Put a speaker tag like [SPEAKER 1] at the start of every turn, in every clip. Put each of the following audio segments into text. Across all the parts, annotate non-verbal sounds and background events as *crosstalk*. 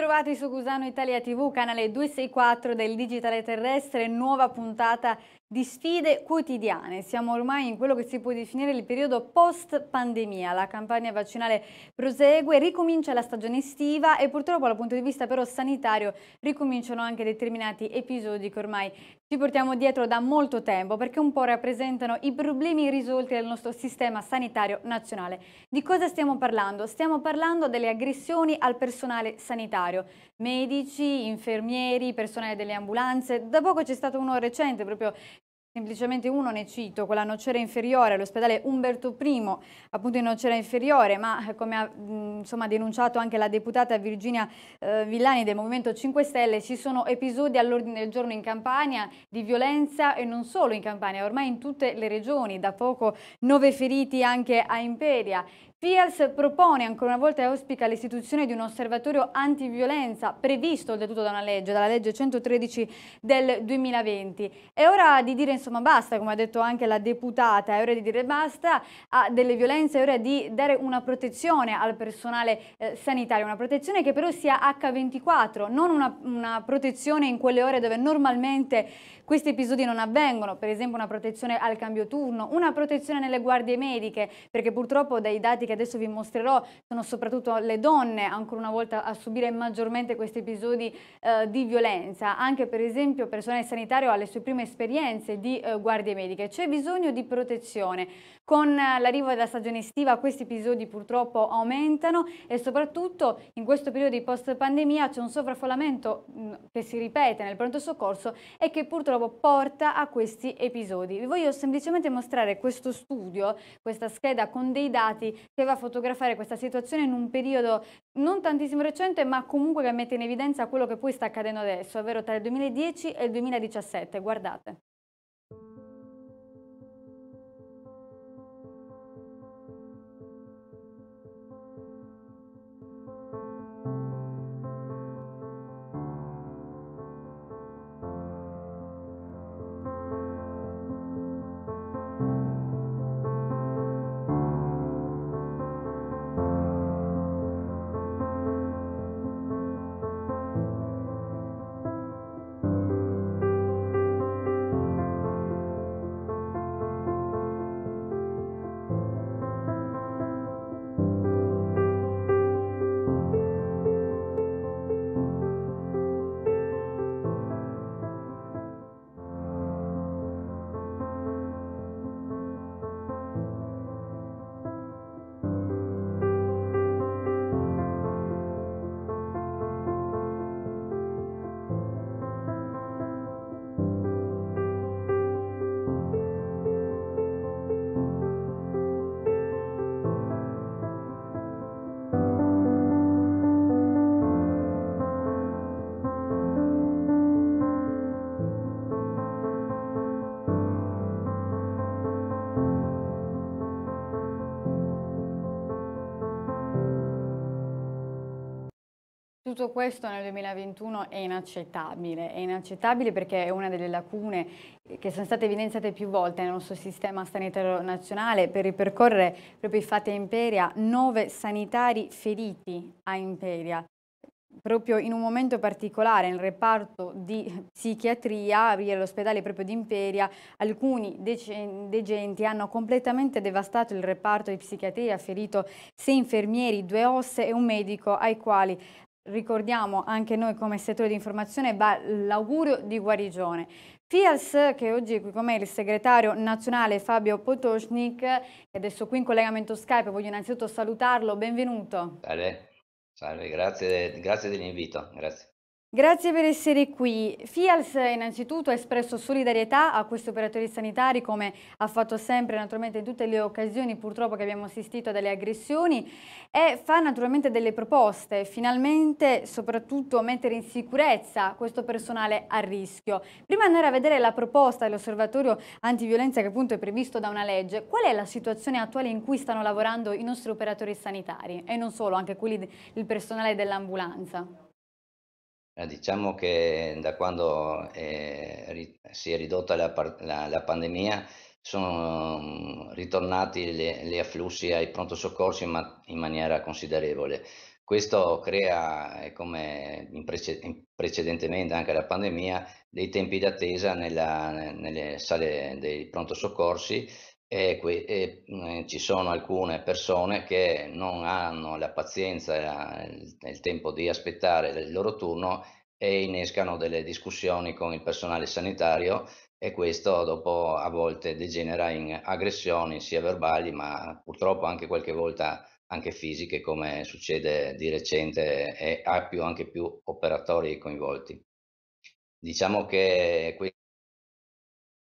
[SPEAKER 1] Bentrovati su Cusano Italia TV, canale 264 del Digitale Terrestre, nuova puntata di sfide quotidiane. Siamo ormai in quello che si può definire il periodo post pandemia. La campagna vaccinale prosegue, ricomincia la stagione estiva e purtroppo dal punto di vista però sanitario ricominciano anche determinati episodi che ormai ci portiamo dietro da molto tempo perché un po' rappresentano i problemi risolti dal nostro sistema sanitario nazionale. Di cosa stiamo parlando? Stiamo parlando delle aggressioni al personale sanitario, medici, infermieri, personale delle ambulanze. Da poco c'è stato uno recente proprio Semplicemente uno ne cito, quella nocera inferiore, all'ospedale Umberto I, appunto in nocera inferiore, ma eh, come ha insomma, denunciato anche la deputata Virginia eh, Villani del Movimento 5 Stelle, ci sono episodi all'ordine del giorno in Campania di violenza e non solo in Campania, ormai in tutte le regioni, da poco nove feriti anche a Imperia FIAS propone ancora una volta e auspica l'istituzione di un osservatorio antiviolenza previsto oltretutto da una legge, dalla legge 113 del 2020. È ora di dire insomma basta, come ha detto anche la deputata, è ora di dire basta a delle violenze, è ora di dare una protezione al personale eh, sanitario, una protezione che però sia H24, non una, una protezione in quelle ore dove normalmente questi episodi non avvengono, per esempio una protezione al cambio turno, una protezione nelle guardie mediche, perché purtroppo dai dati che adesso vi mostrerò sono soprattutto le donne ancora una volta a subire maggiormente questi episodi eh, di violenza, anche per esempio personale sanitario ha le sue prime esperienze di eh, guardie mediche, c'è bisogno di protezione. Con eh, l'arrivo della stagione estiva questi episodi purtroppo aumentano e soprattutto in questo periodo di post pandemia c'è un sovraffollamento mm, che si ripete nel pronto soccorso e che purtroppo porta a questi episodi. Vi voglio semplicemente mostrare questo studio, questa scheda con dei dati che a fotografare questa situazione in un periodo non tantissimo recente, ma comunque che mette in evidenza quello che poi sta accadendo adesso, ovvero tra il 2010 e il 2017. Guardate. tutto questo nel 2021 è inaccettabile, è inaccettabile perché è una delle lacune che sono state evidenziate più volte nel nostro sistema sanitario nazionale per ripercorrere proprio i fatti a Imperia, nove sanitari feriti a Imperia proprio in un momento particolare nel reparto di psichiatria all'ospedale proprio di Imperia alcuni degenti hanno completamente devastato il reparto di psichiatria ferito sei infermieri, due osse e un medico ai quali ricordiamo anche noi come settore di informazione, va l'augurio di guarigione. FIAS, che oggi è qui con me il segretario nazionale Fabio Potocnik, che adesso qui in collegamento Skype, voglio innanzitutto salutarlo, benvenuto.
[SPEAKER 2] Salve, Salve. Grazie, grazie dell'invito, grazie.
[SPEAKER 1] Grazie per essere qui. FIALS innanzitutto ha espresso solidarietà a questi operatori sanitari come ha fatto sempre naturalmente in tutte le occasioni purtroppo che abbiamo assistito a delle aggressioni e fa naturalmente delle proposte, finalmente soprattutto mettere in sicurezza questo personale a rischio. Prima di andare a vedere la proposta dell'osservatorio antiviolenza che appunto è previsto da una legge, qual è la situazione attuale in cui stanno lavorando i nostri operatori sanitari e non solo, anche quelli, del personale dell'ambulanza?
[SPEAKER 2] Eh, diciamo che da quando eh, si è ridotta la, la, la pandemia sono mm, ritornati gli afflussi ai pronto soccorsi in, in, maniera considerevole. Questo crea, eh, come prece precedentemente anche la pandemia, dei tempi d'attesa nelle sale dei pronto soccorsi e, qui, e mh, eh, ci sono alcune persone che non hanno la pazienza e eh, il, il tempo di aspettare il loro turno e innescano delle discussioni con il personale sanitario e questo dopo a volte degenera in aggressioni sia verbali ma purtroppo anche qualche volta anche fisiche come succede di recente e ha più, anche più operatori coinvolti. Diciamo che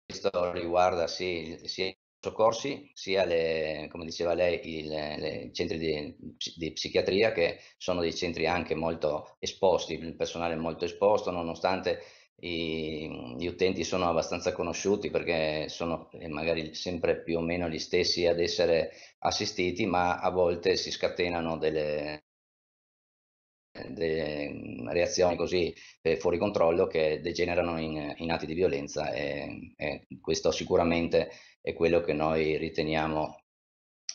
[SPEAKER 2] questo riguarda sì, sia soccorsi, sia le, come diceva lei, i centri di, di, psichiatria che sono dei centri anche molto esposti, il personale è molto esposto nonostante i, gli utenti sono abbastanza conosciuti perché sono eh, magari sempre più o meno gli stessi ad essere assistiti, ma a volte si scatenano delle, delle mm, reazioni così eh, fuori controllo che degenerano in, in atti di violenza e, e, questo sicuramente è quello che noi riteniamo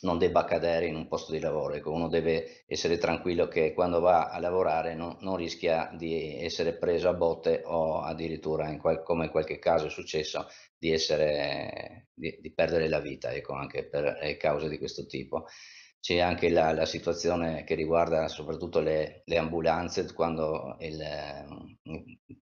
[SPEAKER 2] non debba accadere in un posto di lavoro. Ecco, uno deve essere tranquillo che quando va a lavorare non, non rischia di essere preso a botte o addirittura, in qual, come in qualche caso è successo, di, essere, di, di perdere la vita ecco, anche per eh, cause di questo tipo c'è anche la, la, situazione che riguarda soprattutto le, le ambulanze quando il, eh,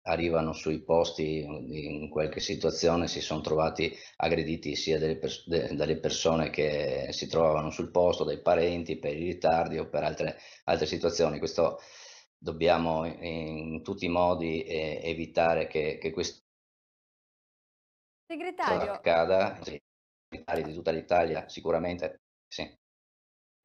[SPEAKER 2] arrivano sui posti in qualche situazione si sono trovati aggrediti sia delle, de, dalle persone che si trovavano sul posto, dai parenti per i ritardi o per altre, altre situazioni. Questo dobbiamo in tutti i modi eh, evitare che, che questo
[SPEAKER 1] Segretario.
[SPEAKER 2] accada. I di tutta l'Italia sicuramente sì.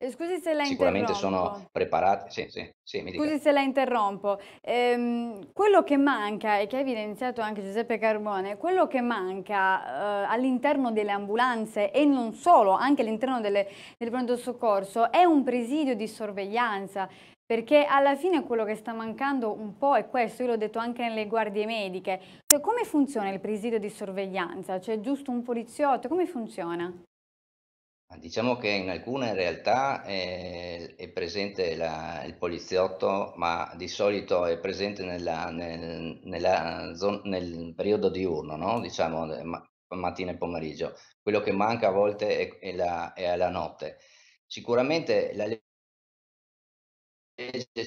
[SPEAKER 1] Eh, scusi se la Sicuramente sono
[SPEAKER 2] preparati. Sì, sì, sì, scusi
[SPEAKER 1] se la interrompo. Ehm, quello che manca, e che ha evidenziato anche Giuseppe Carbone, quello che manca eh, all'interno delle ambulanze e non solo, anche all'interno del pronto soccorso, è un presidio di sorveglianza perché alla fine quello che sta mancando un po' è questo, io l'ho detto anche nelle guardie mediche, cioè come funziona il presidio di sorveglianza? C'è cioè, giusto un poliziotto, come funziona?
[SPEAKER 2] Diciamo che in alcune realtà è, è presente la, il poliziotto, ma di solito è presente nella, nel, nella zon, nel periodo diurno, no? diciamo eh, mattina e pomeriggio. Quello che manca a volte è, è, la, è alla notte. Sicuramente la legge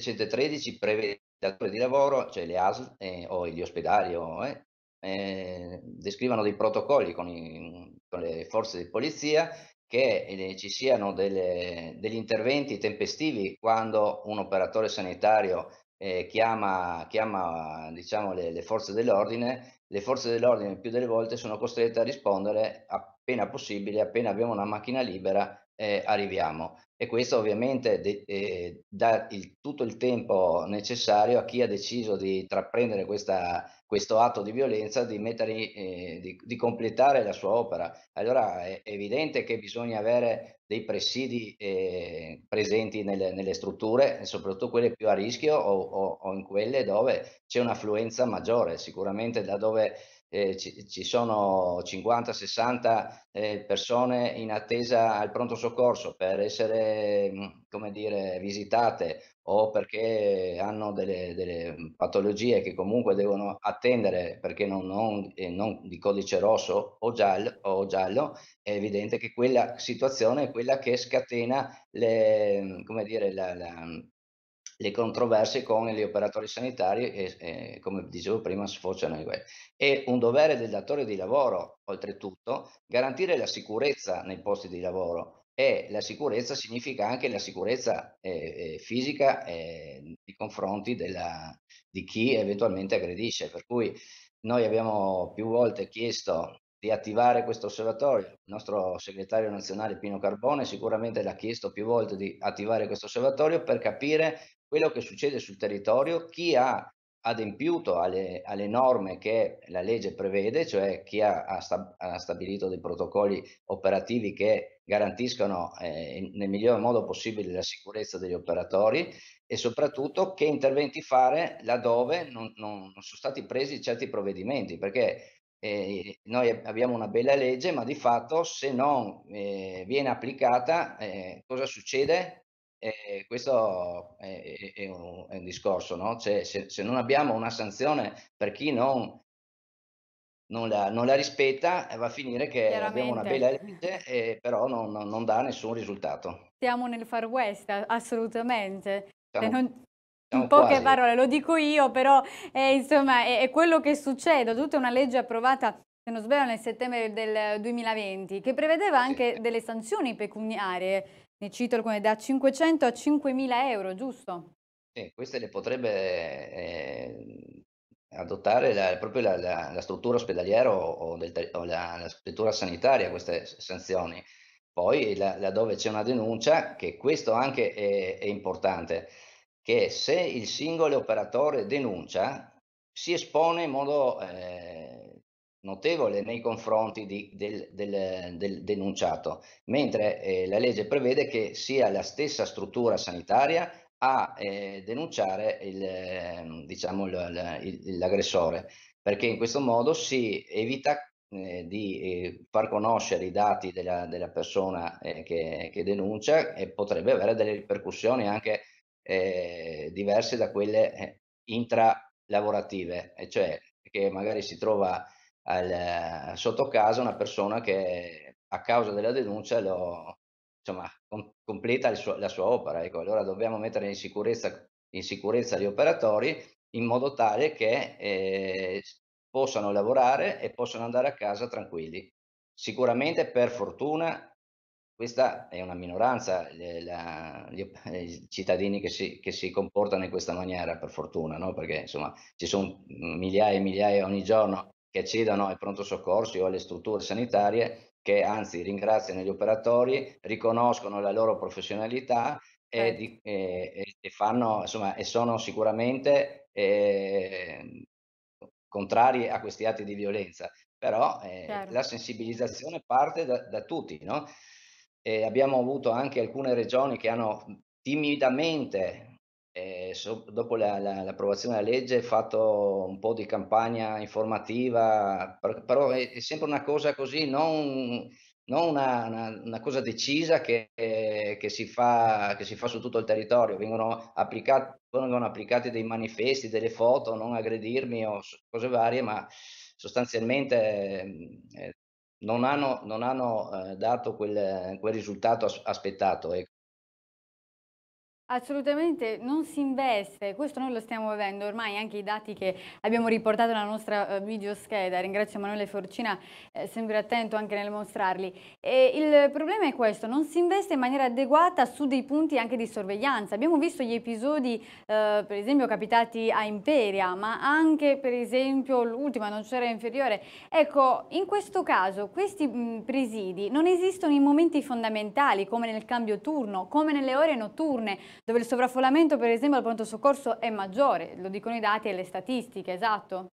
[SPEAKER 2] 113 prevede il datore di lavoro, cioè le ASL eh, o gli ospedali, o, eh, eh, descrivano dei protocolli con, i, con, le forze di polizia che eh, ci siano delle, degli interventi tempestivi quando un operatore sanitario eh, chiama, chiama diciamo, le, le, forze dell'ordine, le forze dell'ordine più delle volte sono costrette a rispondere appena possibile, appena abbiamo una macchina libera eh, arriviamo e questo ovviamente eh, dà il, tutto il tempo necessario a chi ha deciso di intraprendere questa, questo atto di violenza di, mettere, eh, di, di, completare la sua opera. Allora è evidente che bisogna avere dei presidi eh, presenti nelle, nelle, strutture, soprattutto quelle più a rischio o, o, o in quelle dove c'è un'affluenza maggiore, sicuramente laddove eh, ci, ci, sono 50-60 eh, persone in attesa al pronto soccorso per essere mm, come dire, visitate o perché hanno delle, delle mm, patologie che comunque devono attendere perché non, non, eh, non di codice rosso o giallo, o giallo, è evidente che quella situazione è quella che scatena le, mm, come dire, la, la le controversie con gli operatori sanitari e, e come dicevo prima sfociano in quello. È un dovere del datore di lavoro, oltretutto, garantire la sicurezza nei posti di lavoro e la sicurezza significa anche la sicurezza eh, eh, fisica eh, nei confronti della, di chi eventualmente aggredisce. Per cui noi abbiamo più volte chiesto di attivare questo osservatorio. Il nostro segretario nazionale Pino Carbone sicuramente l'ha chiesto più volte di attivare questo osservatorio per capire quello che succede sul territorio, chi ha adempiuto alle, alle norme che la legge prevede, cioè chi ha, ha, stabilito dei protocolli operativi che garantiscono eh, nel miglior modo possibile la sicurezza degli operatori e soprattutto che interventi fare laddove non, non, non sono stati presi certi provvedimenti, perché eh, noi abbiamo una bella legge, ma di fatto se non eh, viene applicata, eh, cosa succede? eh, questo è, è, un, è, un, discorso, no? Cioè, se, se, non abbiamo una sanzione per chi non, non, la, non la, rispetta, eh, va a finire che abbiamo una bella legge, eh, però non, non, dà nessun risultato.
[SPEAKER 1] Siamo nel far west, assolutamente. Cioè, siamo... In poche quasi. parole, lo dico io, però eh, insomma è, è, quello che succede, tutta una legge approvata se non sbaglio nel settembre del 2020 che prevedeva anche sì. delle sanzioni pecuniarie ne cito alcune, da 500 a 5.000 euro, giusto?
[SPEAKER 2] Sì, queste le potrebbe eh, adottare la, proprio la, la, la, struttura ospedaliera o, o, del, o la, struttura sanitaria queste sanzioni. Poi laddove c'è una denuncia, che questo anche è, è importante, che se il singolo operatore denuncia, si espone in modo eh, notevole nei confronti di, del, del, del, denunciato, mentre eh, la legge prevede che sia la stessa struttura sanitaria a eh, denunciare il, ehm, diciamo, l'aggressore, perché in questo modo si evita eh, di eh, far conoscere i dati della, della persona eh, che, che, denuncia e potrebbe avere delle ripercussioni anche eh, diverse da quelle intralavorative, cioè che magari si trova al, sotto casa una persona che a causa della denuncia lo, insomma, com- completa suo, la sua opera. Ecco, allora dobbiamo mettere in sicurezza, in sicurezza gli operatori in modo tale che eh, possano lavorare e possano andare a casa tranquilli. Sicuramente, per fortuna, questa è una minoranza, le, la, gli, eh, i cittadini che si, che si, comportano in questa maniera, per fortuna, no? perché insomma ci sono migliaia e migliaia ogni giorno che accedono ai pronto soccorsi o alle strutture sanitarie che anzi ringraziano gli operatori, riconoscono la loro professionalità e, certo. di, e, e, fanno, insomma, e sono sicuramente eh, contrari a questi atti di violenza. Però eh, certo. la sensibilizzazione parte da, da tutti. No? abbiamo avuto anche alcune regioni che hanno timidamente e eh, so, dopo la, la, l'approvazione della legge ho fatto un po' di campagna informativa, però, però è, è, sempre una cosa così, non, non una, una, una, cosa decisa che, che, si fa, che, si fa, su tutto il territorio, vengono applicati, vengono applicati dei manifesti, delle foto, non aggredirmi o cose varie, ma sostanzialmente eh, non hanno, non hanno eh, dato quel, quel, risultato aspettato. E ecco.
[SPEAKER 1] Assolutamente non si investe, questo noi lo stiamo vedendo ormai, anche i dati che abbiamo riportato nella nostra eh, videoscheda, ringrazio Emanuele Forcina, eh, sempre attento anche nel mostrarli. E il problema è questo, non si investe in maniera adeguata su dei punti anche di sorveglianza. Abbiamo visto gli episodi eh, per esempio capitati a Imperia, ma anche per esempio l'ultima, non c'era inferiore. Ecco, in questo caso questi mh, presidi non esistono in momenti fondamentali come nel cambio turno, come nelle ore notturne dove il sovraffollamento per esempio al pronto soccorso è maggiore, lo dicono i dati e le statistiche, esatto?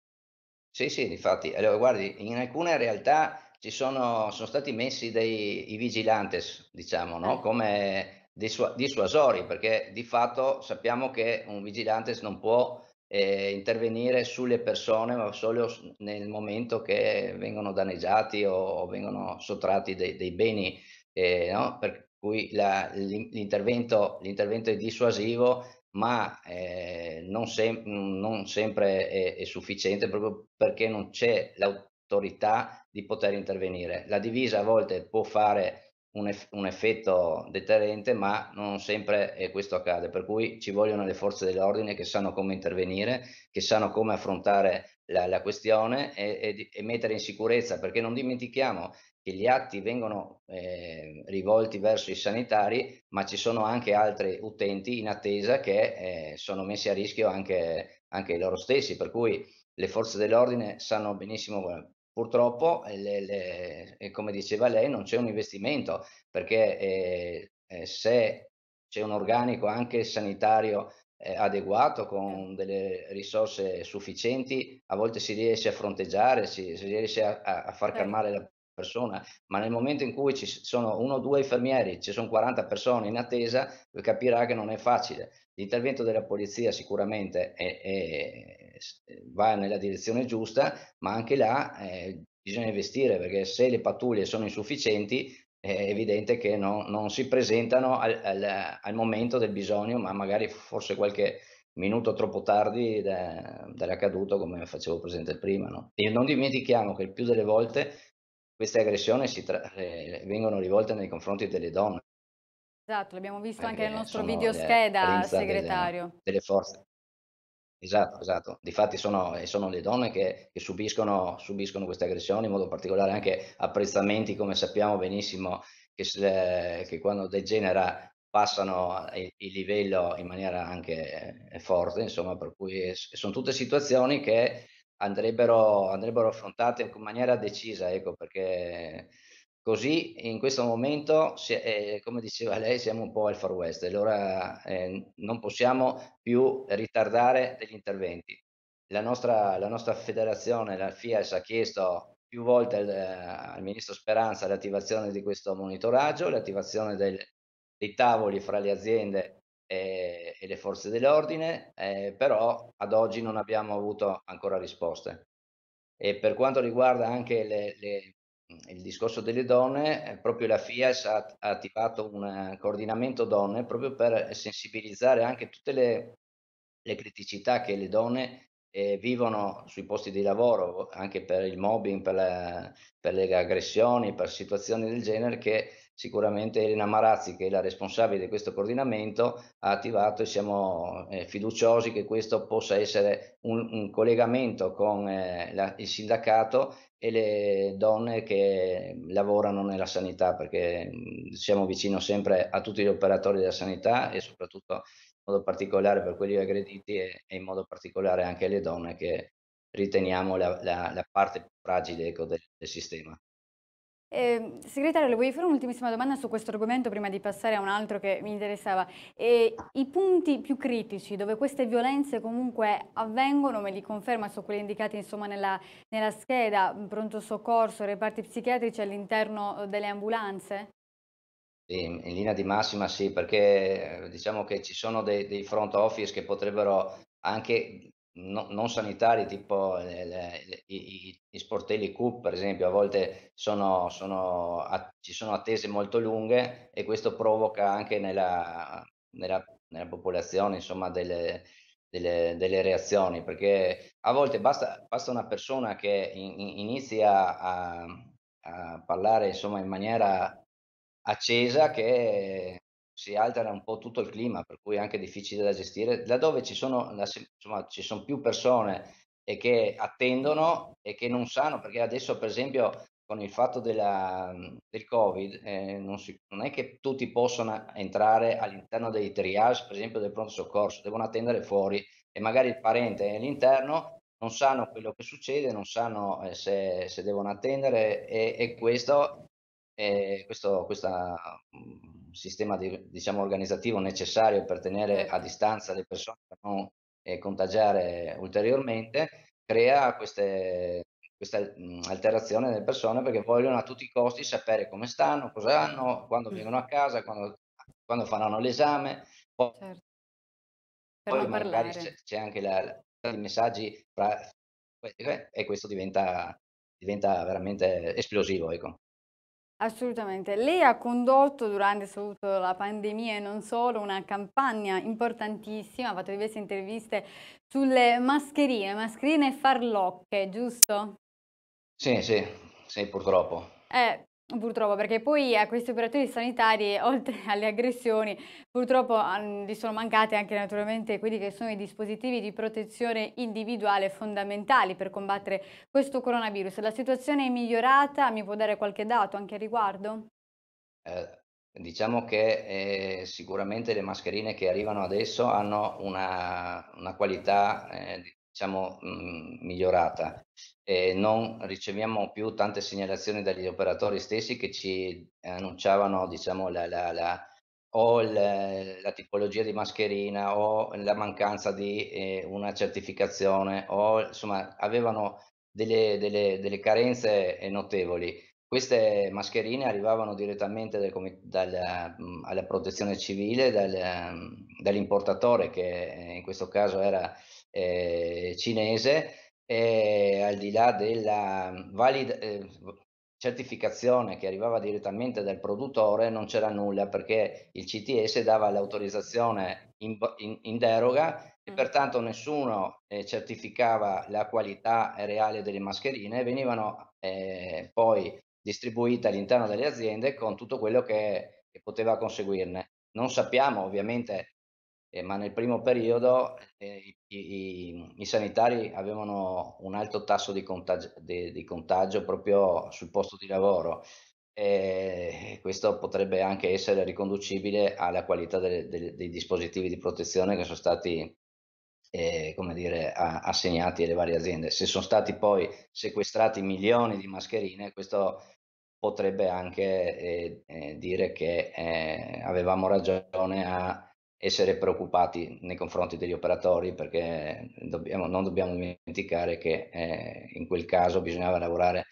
[SPEAKER 2] Sì, sì, infatti, allora guardi, in alcune realtà ci sono, sono stati messi dei vigilantes, diciamo, no? Eh. come dissuasori, perché di fatto sappiamo che un vigilantes non può eh, intervenire sulle persone, ma solo nel momento che vengono danneggiati o, o vengono sottratti dei, dei beni, eh, no? per, cui l'intervento, è dissuasivo, ma eh, non, sem non, sempre è, è, sufficiente proprio perché non c'è l'autorità di poter intervenire. La divisa a volte può fare un, eff un effetto deterrente, ma non sempre eh, questo accade, per cui ci vogliono le forze dell'ordine che sanno come intervenire, che sanno come affrontare la, la questione e, e, e mettere in sicurezza, perché non dimentichiamo che gli atti vengono eh, rivolti verso i sanitari, ma ci sono anche altri utenti in attesa che eh, sono messi a rischio anche, anche, loro stessi, per cui le forze dell'ordine sanno benissimo, purtroppo, eh, le, le, eh, come diceva lei, non c'è un investimento, perché eh, eh se c'è un organico anche sanitario adeguato, con delle risorse sufficienti, a volte si riesce a fronteggiare, si, si riesce a, a far certo. calmare la persona, ma nel momento in cui ci sono uno o due infermieri, ci sono 40 persone in attesa, capirà che non è facile. L'intervento della polizia sicuramente è, è, va nella direzione giusta, ma anche là eh, bisogna investire perché se le pattuglie sono insufficienti è evidente che no, non si presentano al, al, al, momento del bisogno, ma magari forse qualche minuto troppo tardi dall'accaduto come facevo presente prima. No? E non dimentichiamo che il più delle volte queste aggressioni eh, vengono rivolte nei confronti delle donne.
[SPEAKER 1] Esatto, l'abbiamo visto anche nel eh, nostro video scheda, segretario. Delle,
[SPEAKER 2] delle, forze. Esatto, esatto. Difatti sono, eh, sono le donne che, che subiscono, subiscono, queste aggressioni, in modo particolare anche apprezzamenti, come sappiamo benissimo, che, se, eh, che quando degenera passano il, il livello in maniera anche forte, insomma, per cui sono tutte situazioni che andrebbero, andrebbero affrontate in maniera decisa, ecco, perché così in questo momento, è, eh, come diceva lei, siamo un po' al far west, allora eh, non possiamo più ritardare degli interventi. La nostra, la nostra federazione, la FIAS, ha chiesto più volte al, al ministro Speranza l'attivazione di questo monitoraggio, l'attivazione del, dei tavoli fra le aziende e, eh, e le forze dell'ordine, eh, però ad oggi non abbiamo avuto ancora risposte. E per quanto riguarda anche le, le, il discorso delle donne, eh, proprio la FIAS ha, ha attivato un coordinamento donne proprio per sensibilizzare anche tutte le, le criticità che le donne eh, vivono sui posti di lavoro anche per il mobbing, per, la, per le aggressioni, per situazioni del genere che sicuramente Elena Marazzi, che è la responsabile di questo coordinamento, ha attivato e siamo eh, fiduciosi che questo possa essere un, un collegamento con eh, la, il sindacato e le donne che lavorano nella sanità, perché mh, mm, siamo vicino sempre a tutti gli operatori della sanità e soprattutto modo particolare per quelli aggrediti e, e in modo particolare anche le donne che riteniamo la, la, la parte più fragile ecco, del, del sistema.
[SPEAKER 1] Eh, segretario, le voglio fare un'ultimissima domanda su questo argomento prima di passare a un altro che mi interessava. Eh, I punti più critici dove queste violenze comunque avvengono, me li conferma, sono quelli indicati insomma, nella, nella scheda, pronto soccorso, reparti psichiatrici all'interno eh, delle ambulanze?
[SPEAKER 2] in linea di massima sì, perché, eh, diciamo che ci sono dei dei front office che potrebbero anche no non sanitari, tipo le eh, le le i i gli sportelli CUP per esempio, a volte sono sono a ci sono attese molto lunghe e questo provoca anche nella nella nella popolazione insomma delle delle delle reazioni, perché a volte basta basta una persona che in in inizia a a parlare insomma in maniera accesa che si altera un po' tutto il clima, per cui è anche difficile da gestire, laddove ci sono, insomma, ci sono più persone e che attendono e che non sanno, perché adesso per esempio con il fatto della, mhmm, del Covid eh, non, si, non, è che tutti possono entrare all'interno dei triage, per esempio del pronto soccorso, devono attendere fuori e magari il parente è all'interno, non sanno quello che succede, non sanno eh, se, se, devono attendere e, e questo e questo mh, mhmm, sistema di, diciamo, organizzativo necessario per tenere a certo. distanza le persone per non eh, contagiare ulteriormente crea queste, questa mh, mhmm, alterazione delle persone perché vogliono a tutti i costi sapere come stanno, cosa hanno, quando vengono a casa, quando, quando faranno l'esame. Poi, certo.
[SPEAKER 1] poi magari c'è,
[SPEAKER 2] c'è, anche la, la, i messaggi fra, eh, e questo diventa, diventa veramente esplosivo. Ecco.
[SPEAKER 1] Assolutamente. Lei ha condotto durante soprattutto la pandemia e non solo una campagna importantissima, ha fatto diverse interviste sulle mascherine, mascherine farlocche, giusto?
[SPEAKER 2] Sì, sì, sì purtroppo.
[SPEAKER 1] Eh, Purtroppo, perché poi a eh, questi operatori sanitari, *laughs* oltre alle aggressioni, purtroppo gli sono mancati anche naturalmente quelli che sono i dispositivi di protezione individuale fondamentali per combattere questo coronavirus. La situazione è migliorata? Mi può dare qualche dato anche a riguardo?
[SPEAKER 2] Eh, diciamo che eh, sicuramente le mascherine che arrivano adesso hanno una, una qualità eh, diciamo, mh, mm, migliorata e non riceviamo più tante segnalazioni dagli operatori stessi che ci annunciavano diciamo, la, la, la, o la, tipologia di mascherina o la mancanza di eh, una certificazione o insomma avevano delle, delle, delle, carenze eh, notevoli. Queste mascherine arrivavano direttamente dal, dal, mm, alla protezione civile, dal, mm, dall'importatore che eh, in questo caso era eh, cinese, eh, al di là della mhmm, valida ehm, certificazione che arrivava direttamente dal produttore, non c'era nulla perché il CTS dava l'autorizzazione in, in, in deroga e pertanto nessuno eh, certificava la qualità reale delle mascherine, venivano eh, poi distribuite all'interno delle aziende con tutto quello che, che poteva conseguirne. Non sappiamo ovviamente eh, ma nel primo periodo eh, i, i, i, sanitari avevano un alto tasso di contagio, di, di contagio proprio sul posto di lavoro e eh, questo potrebbe anche essere riconducibile alla qualità delle, delle, dei dispositivi di protezione che sono stati eh, come dire, a, assegnati alle varie aziende. Se sono stati poi sequestrati milioni di mascherine, questo potrebbe anche eh, eh, dire che eh, avevamo ragione a essere preoccupati nei confronti degli operatori perché dobbiamo, non dobbiamo dimenticare che eh, in quel caso bisognava lavorare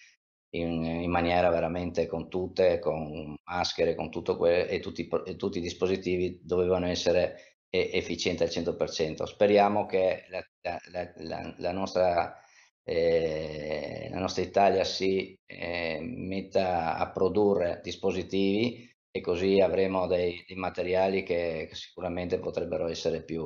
[SPEAKER 2] in, in, maniera veramente con tutte, con maschere, con tutto quello e, tutti, e tutti i dispositivi dovevano essere eh, efficienti al 100%. Speriamo che la, la, la, la nostra, eh, nostra, Italia si eh, metta a produrre dispositivi e così avremo dei, dei materiali che, sicuramente potrebbero essere più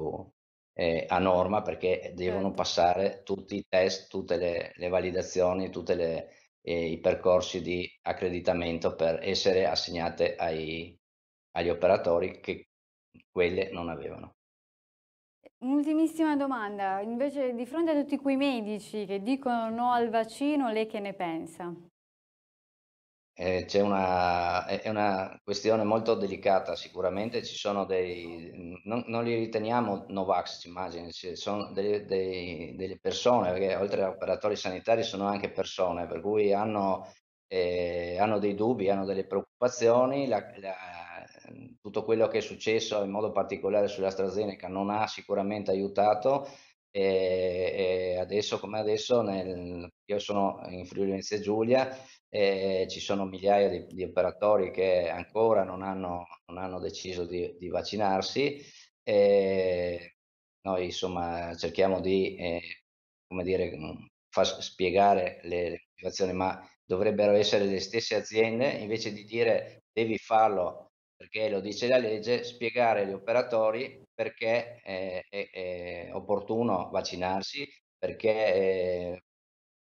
[SPEAKER 2] eh, a norma perché devono certo. passare tutti i test, tutte le, le validazioni, tutti eh, i percorsi di accreditamento per essere assegnate ai, agli operatori che quelle non avevano.
[SPEAKER 1] Un'ultimissima domanda, invece di fronte a tutti quei medici che dicono no al vaccino, lei che ne pensa?
[SPEAKER 2] Eh, c'è una, è una questione molto delicata sicuramente, ci sono dei, non, non li riteniamo Novax, immagini, ci sono dei, dei, delle persone, perché oltre agli operatori sanitari sono anche persone, per cui hanno, eh, hanno dei dubbi, hanno delle preoccupazioni, la, la, tutto quello che è successo in modo particolare sull'AstraZeneca non ha sicuramente aiutato e, e adesso come adesso nel, io sono in Friuli Venezia Giulia e ci sono migliaia di, di operatori che ancora non hanno, non hanno deciso di, di, vaccinarsi e noi insomma cerchiamo di eh, come dire, mm, far spiegare le, le motivazioni ma dovrebbero essere le stesse aziende invece di dire devi farlo perché lo dice la legge spiegare agli operatori perché è, è, è opportuno vaccinarsi, perché è, eh,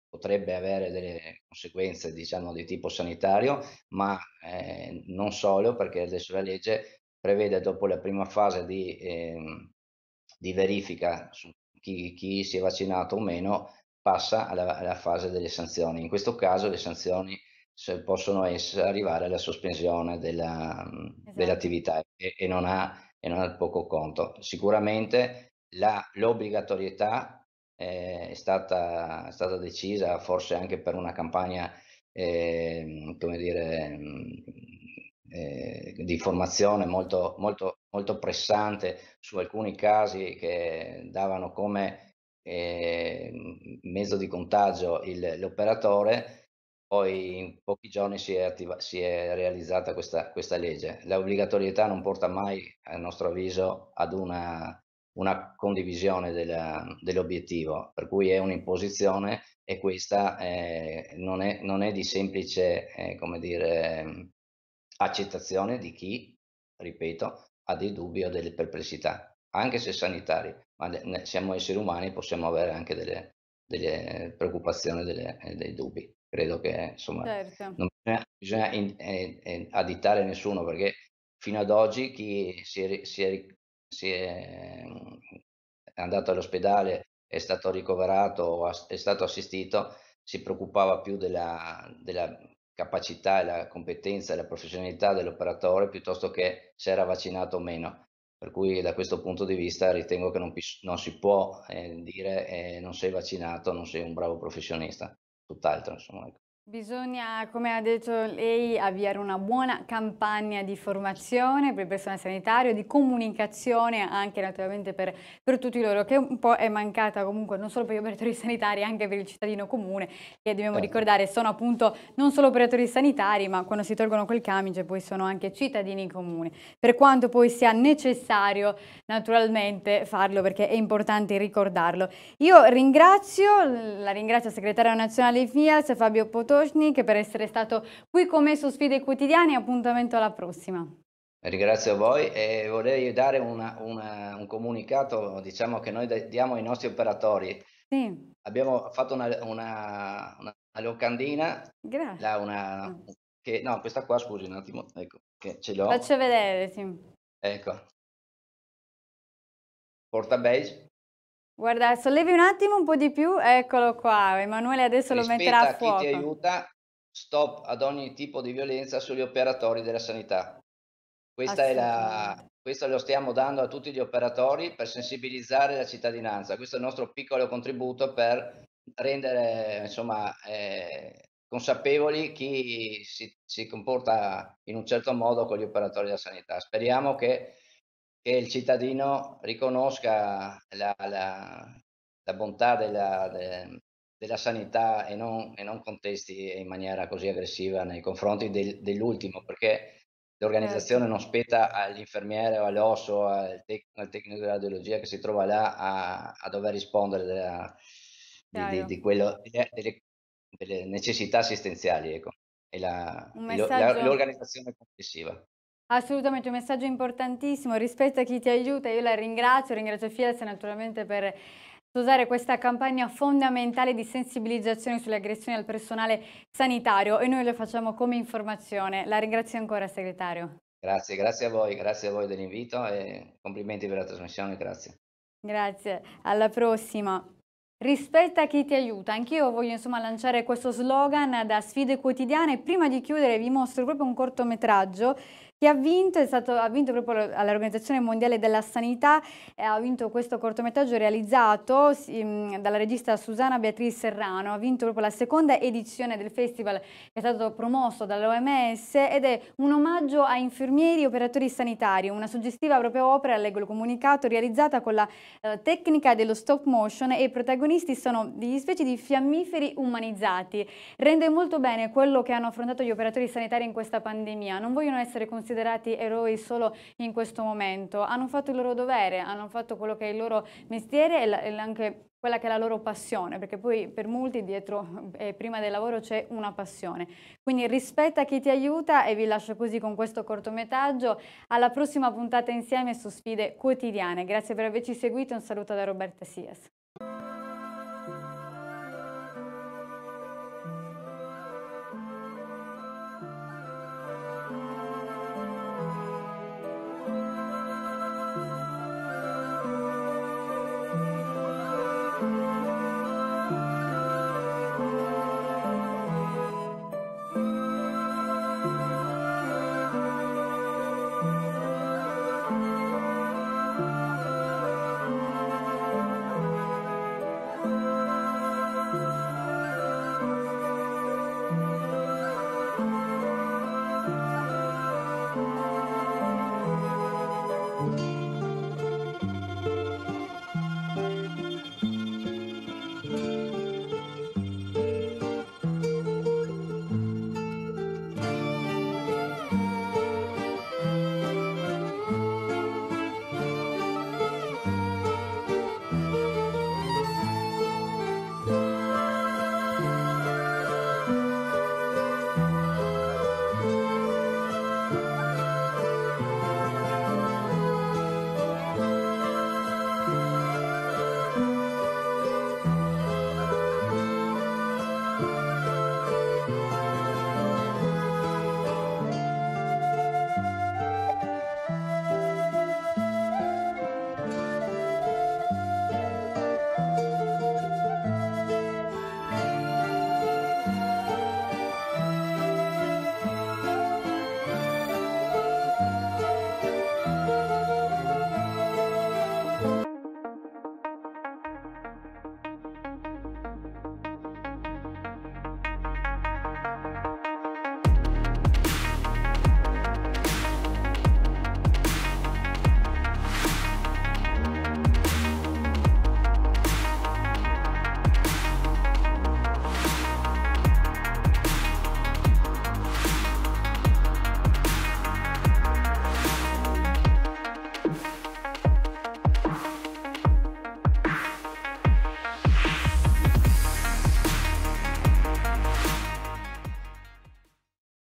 [SPEAKER 2] potrebbe avere delle conseguenze diciamo, di tipo sanitario, ma eh, non solo perché adesso la legge prevede dopo la prima fase di, eh, di verifica su chi, chi, si è vaccinato o meno passa alla, alla, fase delle sanzioni. In questo caso le sanzioni possono essere, arrivare alla sospensione mhmm, esatto. dell'attività esatto. dell e, e non ha e non al poco conto. Sicuramente la, l'obbligatorietà eh, è, stata, è, stata, decisa forse anche per una campagna eh, come dire, mm, eh, di formazione molto, molto, molto, pressante su alcuni casi che davano come eh, mezzo di contagio il, l'operatore poi in pochi giorni si è attiva si è realizzata questa questa legge. L'obbligatorietà non porta mai, a nostro avviso, ad una una condivisione del dell'obiettivo, per cui è un'imposizione e questa, ehm, non è non è di semplice, ehm, come dire, mm, accettazione di chi, ripeto, ha dei dubbi o delle perplessità, anche se sanitari, ma siamo esseri umani e possiamo avere anche delle delle preoccupazioni, delle eh, dei dubbi credo che insomma certo. non bisogna in, in, eh, in, eh, additare nessuno perché fino ad oggi chi si è, si è, si è mm, andato all'ospedale è stato ricoverato o è stato assistito si preoccupava più della, della capacità e la competenza e la professionalità dell'operatore piuttosto che se era vaccinato o meno. Per cui da questo punto di vista ritengo che non, non si può eh, dire eh, non sei vaccinato, non sei un bravo professionista. totaal transformare
[SPEAKER 1] Bisogna, come ha detto lei, avviare una buona campagna di formazione per il personale sanitario, di comunicazione anche naturalmente per, per tutti loro, che un po' è mancata comunque non solo per gli operatori *laughs* sanitari, anche per il cittadino comune, che dobbiamo certo. ricordare sono appunto non solo operatori sanitari, ma quando si tolgono quel camice poi sono anche cittadini comuni. Per quanto poi sia necessario naturalmente farlo perché è importante ricordarlo. Io ringrazio, la ringrazio segretaria nazionale FIAS, Fabio Potò, Sosnik per essere stato qui con me su Sfide Quotidiane. Appuntamento alla prossima.
[SPEAKER 2] Ringrazio voi e vorrei dare una, una, un comunicato diciamo, che noi diamo ai nostri operatori. Sì. Abbiamo fatto una, una, una locandina. Grazie. Che, no, questa qua, scusi un attimo, ecco, che ce l'ho. Faccio
[SPEAKER 1] vedere, sì.
[SPEAKER 2] Ecco. Porta beige
[SPEAKER 1] Guarda, sollevi un attimo un po' di più, eccolo qua, Emanuele adesso lo metterà a fuoco. chi ti
[SPEAKER 2] aiuta, stop ad ogni tipo di violenza sugli operatori della sanità. Questa è la, questo lo stiamo dando a tutti gli operatori per sensibilizzare la cittadinanza. Questo è il nostro piccolo contributo per rendere insomma, eh, consapevoli chi si, si comporta in un certo modo con gli operatori della sanità. Speriamo che che il cittadino riconosca la, la, la bontà della, de, della sanità e non, e non, contesti in maniera così aggressiva nei confronti del, dell'ultimo, perché certo. l'organizzazione non spetta all'infermiere o all'osso, al, tec- al tecnico di radiologia che si trova là a, a dover rispondere della, di, di, di quello, delle, delle, delle, necessità assistenziali ecco. e la, messaggio... l'organizzazione complessiva.
[SPEAKER 1] Assolutamente, un messaggio importantissimo, rispetta chi ti aiuta, io la ringrazio, ringrazio Fies naturalmente per sposare questa campagna fondamentale di sensibilizzazione sulle aggressioni al personale sanitario e noi lo facciamo come informazione. La ringrazio ancora segretario.
[SPEAKER 2] Grazie, grazie a voi, grazie a voi dell'invito e complimenti per la trasmissione, grazie.
[SPEAKER 1] Grazie, alla prossima. Rispetta chi ti aiuta. Anch'io voglio insomma lanciare questo slogan da sfide quotidiane. Prima di chiudere vi mostro proprio un cortometraggio chi ha vinto è stato, ha vinto proprio all'Organizzazione Mondiale della Sanità, eh, ha vinto questo cortometraggio realizzato dalla regista Susana Beatrice Serrano, ha vinto proprio la seconda edizione del festival che è stato promosso dall'OMS ed è un omaggio a infermieri e operatori sanitari, una suggestiva propria opera, leggo il comunicato, realizzata con la eh, tecnica dello stop motion e i protagonisti sono degli specie di fiammiferi umanizzati. Rende molto bene quello che hanno affrontato gli operatori sanitari in questa pandemia, non vogliono essere considerati considerati eroi solo in questo momento, hanno fatto il loro dovere, hanno fatto quello che è il loro mestiere e, anche quella che è la loro passione, perché poi per molti dietro, eh, prima del lavoro, c'è una passione. Quindi rispetta chi ti aiuta e vi lascio così con questo cortometraggio. Alla prossima puntata insieme su Sfide Quotidiane. Grazie per averci seguito, un saluto da Roberta Sias.